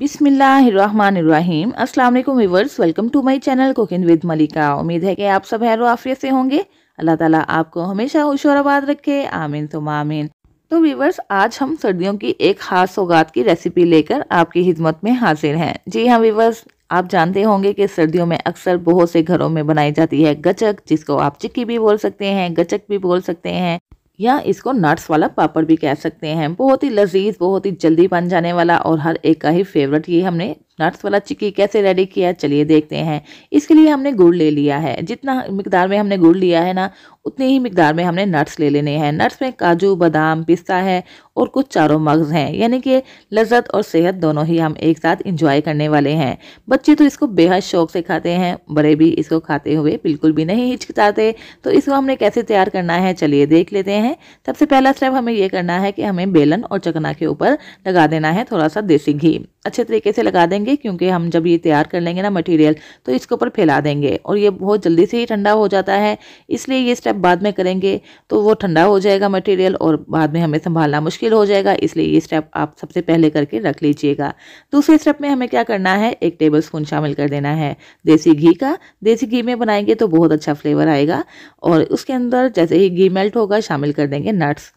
बिसमीम अस्सलाम वालेकुम welcome to my channel cooking with Malika उम्मीद है कि आप सब हैरो आफियत से होंगे अल्लाह ताला आपको हमेशा खुश और आबाद रखे आमीन तो मामीन तो वीवर्स आज हम सर्दियों की एक खास सौगात की रेसिपी लेकर आपकी हिदमत में हाजिर हैं जी हाँ व्यूवर्स आप जानते होंगे कि सर्दियों में अक्सर बहुत से घरों में बनाई जाती है गचक जिसको आप चिक्की भी बोल सकते हैं गचक भी बोल सकते हैं या इसको नट्स वाला पापड़ भी कह सकते हैं बहुत ही लजीज बहुत ही जल्दी बन जाने वाला और हर एक का ही फेवरेट ये हमने नट्स वाला चिक्की कैसे रेडी किया चलिए देखते हैं इसके लिए हमने गुड़ ले लिया है जितना मकदार में हमने गुड़ लिया है ना उतनी ही मकदार में हमने नट्स ले लेने हैं नट्स में काजू बादाम पिस्ता है और कुछ चारों मग्ज हैं यानी कि लज्जत और सेहत दोनों ही हम एक साथ इंजॉय करने वाले हैं बच्चे तो इसको बेहद शौक से खाते हैं बड़े भी इसको खाते हुए बिल्कुल भी नहीं हिचकिचाते तो इसको हमने कैसे तैयार करना है चलिए देख लेते हैं सबसे पहला स्टेप हमें यह करना है कि हमें बेलन और चकना के ऊपर लगा देना है थोड़ा सा देसी घी अच्छे तरीके से लगा देंगे क्योंकि हम जब ये तैयार कर लेंगे ना मटेरियल तो इसके ऊपर फैला देंगे और ये बहुत जल्दी से ही ठंडा हो जाता है इसलिए ये स्टेप बाद में करेंगे तो वो ठंडा हो जाएगा मटेरियल और बाद में हमें संभालना मुश्किल हो जाएगा इसलिए ये स्टेप आप सबसे पहले करके रख लीजिएगा दूसरे स्टेप में हमें क्या करना है एक टेबल स्पून शामिल कर देना है देसी घी का देसी घी में बनाएंगे तो बहुत अच्छा फ्लेवर आएगा और उसके अंदर जैसे ही घी मेल्ट होगा शामिल कर देंगे नट्स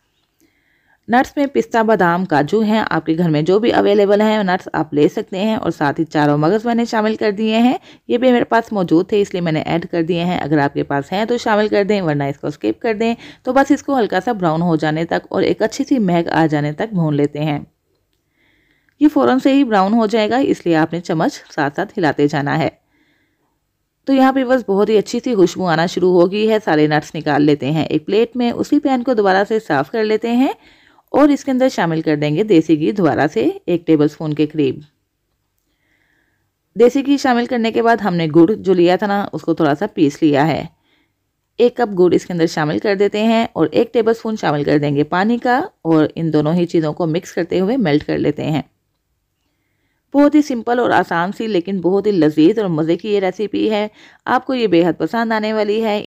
नट्स में पिस्ता बादाम काजू हैं आपके घर में जो भी अवेलेबल हैं नट्स आप ले सकते हैं और साथ ही चारों मगज़ मैंने शामिल कर दिए हैं ये भी मेरे पास मौजूद थे इसलिए मैंने ऐड कर दिए हैं अगर आपके पास हैं तो शामिल कर दें वरना इसको स्किप कर दें तो बस इसको हल्का सा ब्राउन हो जाने तक और एक अच्छी सी महक आ जाने तक भून लेते हैं ये फ़ौरन से ही ब्राउन हो जाएगा इसलिए आपने चम्मच साथ साथ हिलाते जाना है तो यहाँ पे बस बहुत ही अच्छी सी खुशबू आना शुरू हो गई है सारे नट्स निकाल लेते हैं एक प्लेट में उसी पैन को दोबारा से साफ़ कर लेते हैं और इसके अंदर शामिल कर देंगे देसी घी दोबारा से एक टेबल स्पून के करीब देसी घी शामिल करने के बाद हमने गुड़ जो लिया था ना उसको थोड़ा सा पीस लिया है एक कप गुड़ इसके अंदर शामिल कर देते हैं और एक टेबल स्पून शामिल कर देंगे पानी का और इन दोनों ही चीज़ों को मिक्स करते हुए मेल्ट कर लेते हैं बहुत ही सिंपल और आसान सी लेकिन बहुत ही लजीज और मज़े की ये रेसिपी है आपको ये बेहद पसंद आने वाली है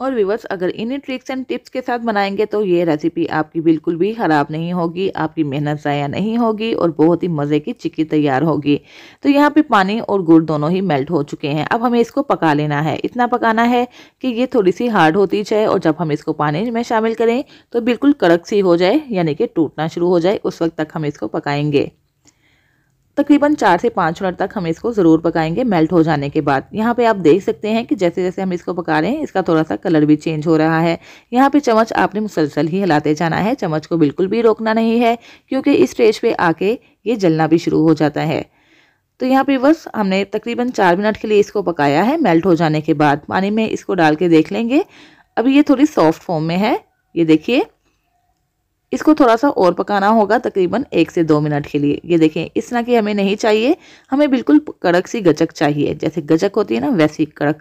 और व्यूवर्स अगर इन्हीं ट्रिक्स एंड टिप्स के साथ बनाएंगे तो ये रेसिपी आपकी बिल्कुल भी ख़राब नहीं होगी आपकी मेहनत ज़ाया नहीं होगी और बहुत ही मज़े की चिक्की तैयार होगी तो यहाँ पे पानी और गुड़ दोनों ही मेल्ट हो चुके हैं अब हमें इसको पका लेना है इतना पकाना है कि ये थोड़ी सी हार्ड होती जाए और जब हम इसको पानी में शामिल करें तो बिल्कुल कड़क सी हो जाए यानी कि टूटना शुरू हो जाए उस वक्त तक हम इसको पकाएंगे तकरीबन चार से पाँच मिनट तक हम इसको ज़रूर पकाएंगे मेल्ट हो जाने के बाद यहाँ पे आप देख सकते हैं कि जैसे जैसे हम इसको पका रहे हैं इसका थोड़ा सा कलर भी चेंज हो रहा है यहाँ पे चम्मच आपने मुसलसल ही हिलाते जाना है चम्मच को बिल्कुल भी रोकना नहीं है क्योंकि इस स्टेज पर आके ये जलना भी शुरू हो जाता है तो यहाँ पे बस हमने तकरीबन चार मिनट के लिए इसको पकाया है मेल्ट हो जाने के बाद पानी में इसको डाल के देख लेंगे अभी ये थोड़ी सॉफ्ट फॉर्म में है ये देखिए इसको थोड़ा सा और पकाना होगा तकरीबन एक से दो मिनट के लिए ये देखें इस तरह की हमें नहीं चाहिए हमें बिल्कुल कड़क सी गचक चाहिए जैसे गचक होती है ना वैसी कड़क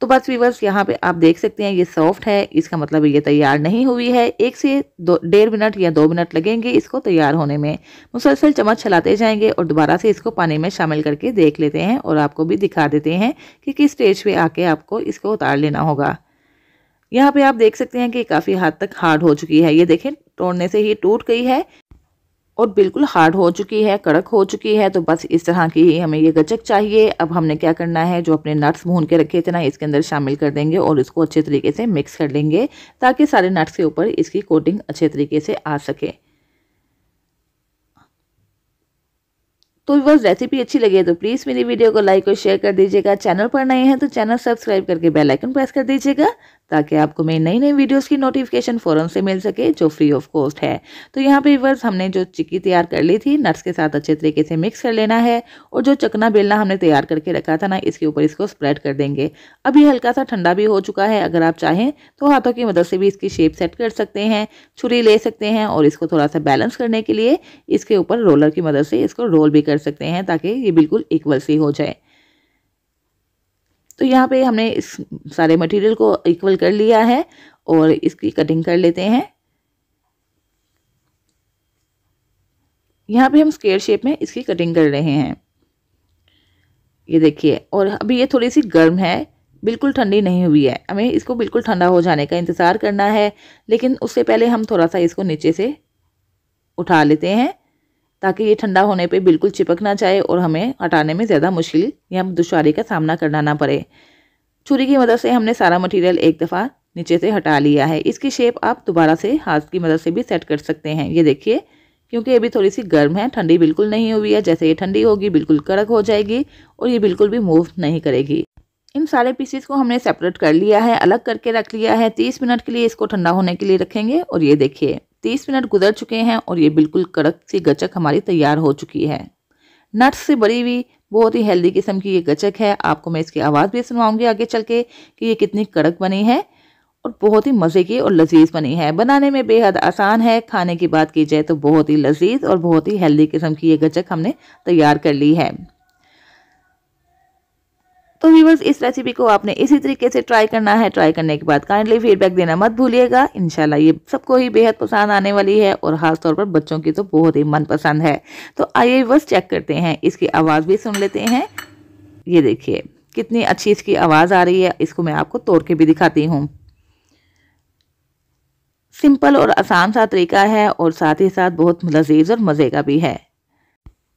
तो बस वीवर्स यहाँ पे आप देख सकते हैं ये सॉफ्ट है इसका मतलब ये तैयार नहीं हुई है एक से दो डेढ़ मिनट या दो मिनट लगेंगे इसको तैयार होने में मुसलसल चम्मच चलाते जाएंगे और दोबारा से इसको पानी में शामिल करके देख लेते हैं और आपको भी दिखा देते हैं कि किस स्टेज पे आके आपको इसको उतार लेना होगा यहाँ पे आप देख सकते हैं कि काफ़ी हद तक हार्ड हो चुकी है ये देखें तोड़ने से ही टूट गई है और बिल्कुल हार्ड हो चुकी है कड़क हो चुकी है तो बस इस तरह की ही हमें ये गचक चाहिए अब हमने क्या करना है जो अपने नट्स भून के रखे थे ना इसके अंदर शामिल कर देंगे और इसको अच्छे तरीके से मिक्स कर लेंगे ताकि सारे नट्स के ऊपर इसकी कोटिंग अच्छे तरीके से आ सके तो बस रेसिपी अच्छी लगी है तो प्लीज़ मेरी वीडियो को लाइक और शेयर कर दीजिएगा चैनल पर नए हैं तो चैनल सब्सक्राइब करके बेल आइकन प्रेस कर दीजिएगा ताकि आपको मेरी नई नई वीडियोस की नोटिफिकेशन फ़ौरन से मिल सके जो फ्री ऑफ कॉस्ट है तो यहाँ पे रिवर्स हमने जो चिक्की तैयार कर ली थी नट्स के साथ अच्छे तरीके से मिक्स कर लेना है और जो चकना बेलना हमने तैयार करके रखा था ना इसके ऊपर इसको स्प्रेड कर देंगे अभी हल्का सा ठंडा भी हो चुका है अगर आप चाहें तो हाथों की मदद से भी इसकी शेप सेट कर सकते हैं छुरी ले सकते हैं और इसको थोड़ा सा बैलेंस करने के लिए इसके ऊपर रोलर की मदद से इसको रोल भी कर सकते हैं ताकि ये बिल्कुल इक्वल सी हो जाए तो यहाँ पे हमने इस सारे मटेरियल को इक्वल कर लिया है और इसकी कटिंग कर लेते हैं यहाँ पे हम स्केयर शेप में इसकी कटिंग कर रहे हैं ये देखिए और अभी ये थोड़ी सी गर्म है बिल्कुल ठंडी नहीं हुई है हमें इसको बिल्कुल ठंडा हो जाने का इंतज़ार करना है लेकिन उससे पहले हम थोड़ा सा इसको नीचे से उठा लेते हैं ताकि ये ठंडा होने पे बिल्कुल चिपक ना जाए और हमें हटाने में ज़्यादा मुश्किल या दुशारी का सामना करना ना पड़े छुरी की मदद से हमने सारा मटेरियल एक दफ़ा नीचे से हटा लिया है इसकी शेप आप दोबारा से हाथ की मदद से भी सेट कर सकते हैं ये देखिए क्योंकि ये भी थोड़ी सी गर्म है ठंडी बिल्कुल नहीं हुई है जैसे ये ठंडी होगी बिल्कुल कड़क हो जाएगी और ये बिल्कुल भी मूव नहीं करेगी इन सारे पीसेस को हमने सेपरेट कर लिया है अलग करके रख लिया है तीस मिनट के लिए इसको ठंडा होने के लिए रखेंगे और ये देखिए तीस मिनट गुजर चुके हैं और ये बिल्कुल कड़क सी गचक हमारी तैयार हो चुकी है नट्स से बड़ी हुई बहुत ही हेल्दी किस्म की ये गचक है आपको मैं इसकी आवाज़ भी सुनवाऊंगी आगे चल के कि ये कितनी कड़क बनी है और बहुत ही मज़े की और लजीज बनी है बनाने में बेहद आसान है खाने की बात की जाए तो बहुत ही लजीज और बहुत ही हेल्दी किस्म की ये गचक हमने तैयार कर ली है तो व्यूवर्स इस रेसिपी को आपने इसी तरीके से ट्राई करना है ट्राई करने के बाद काइंडली फीडबैक देना मत भूलिएगा इनशाला ये सबको ही बेहद पसंद आने वाली है और ख़ासतौर पर बच्चों की तो बहुत ही मनपसंद है तो आइए व्यूवर्स चेक करते हैं इसकी आवाज़ भी सुन लेते हैं ये देखिए कितनी अच्छी इसकी आवाज़ आ रही है इसको मैं आपको तोड़ के भी दिखाती हूँ सिंपल और आसान सा तरीका है और साथ ही साथ बहुत लजीज और मज़े का भी है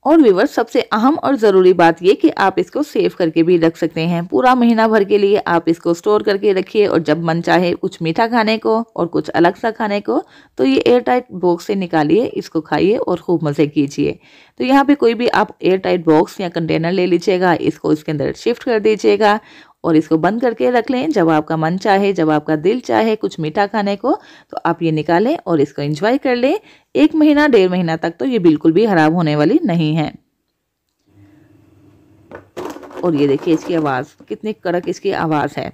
और व्यूवर्स सबसे अहम और ज़रूरी बात ये कि आप इसको सेव करके भी रख सकते हैं पूरा महीना भर के लिए आप इसको स्टोर करके रखिए और जब मन चाहे कुछ मीठा खाने को और कुछ अलग सा खाने को तो ये एयर टाइट बॉक्स से निकालिए इसको खाइए और खूब मज़े कीजिए तो यहाँ पे कोई भी आप एयर टाइट बॉक्स या कंटेनर ले लीजिएगा इसको इसके अंदर शिफ्ट कर दीजिएगा और इसको बंद करके रख लें जब आपका मन चाहे जब आपका दिल चाहे कुछ मीठा खाने को तो आप ये निकालें और इसको इंजॉय कर लें एक महीना डेढ़ महीना तक तो ये बिल्कुल भी ख़राब होने वाली नहीं है और ये देखिए इसकी आवाज़ कितनी कड़क इसकी आवाज़ है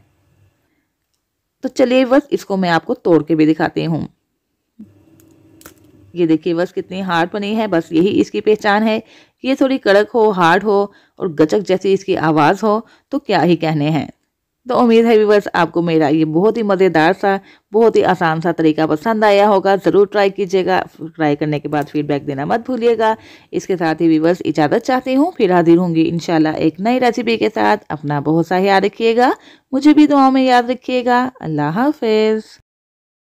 तो चलिए बस इसको मैं आपको तोड़ के भी दिखाती हूँ ये देखिए बस कितनी हार्ड बनी है बस यही इसकी पहचान है ये थोड़ी कड़क हो हार्ड हो और गचक जैसी इसकी आवाज़ हो तो क्या ही कहने हैं तो उम्मीद है व्यूवर्स आपको मेरा ये बहुत ही मज़ेदार सा बहुत ही आसान सा तरीका पसंद आया होगा ज़रूर ट्राई कीजिएगा ट्राई करने के बाद फीडबैक देना मत भूलिएगा इसके साथ ही व्यूवर्स इजाज़त चाहती हूँ फिर हाजिर होंगी इन एक नई रेसिपी के साथ अपना बहुत सा याद रखिएगा मुझे भी दुआ में याद रखिएगा अल्लाह हाफिज़